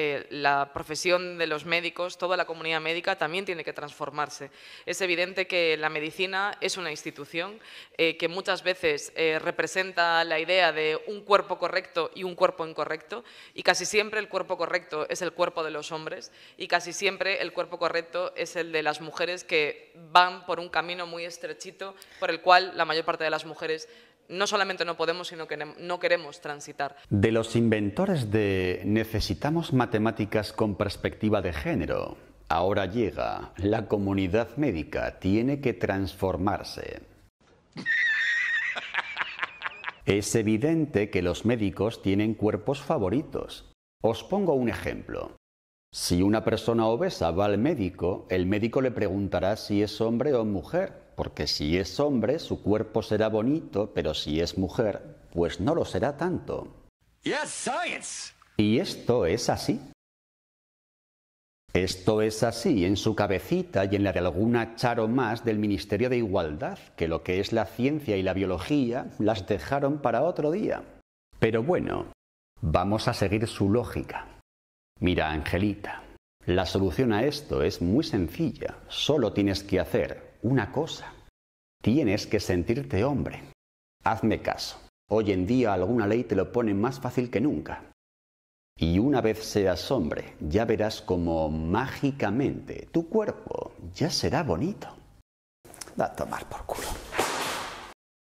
Eh, la profesión de los médicos, toda la comunidad médica también tiene que transformarse. Es evidente que la medicina es una institución eh, que muchas veces eh, representa la idea de un cuerpo correcto y un cuerpo incorrecto y casi siempre el cuerpo correcto es el cuerpo de los hombres y casi siempre el cuerpo correcto es el de las mujeres que van por un camino muy estrechito por el cual la mayor parte de las mujeres no solamente no podemos, sino que no queremos transitar. De los inventores de necesitamos matemáticas con perspectiva de género, ahora llega, la comunidad médica tiene que transformarse. Es evidente que los médicos tienen cuerpos favoritos. Os pongo un ejemplo. Si una persona obesa va al médico, el médico le preguntará si es hombre o mujer, porque si es hombre su cuerpo será bonito, pero si es mujer, pues no lo será tanto. y esto es así. Esto es así en su cabecita y en la de alguna charo más del Ministerio de Igualdad, que lo que es la ciencia y la biología las dejaron para otro día. Pero bueno, vamos a seguir su lógica. Mira, Angelita, la solución a esto es muy sencilla. Solo tienes que hacer una cosa. Tienes que sentirte hombre. Hazme caso. Hoy en día alguna ley te lo pone más fácil que nunca. Y una vez seas hombre, ya verás como mágicamente tu cuerpo ya será bonito. Da a tomar por culo.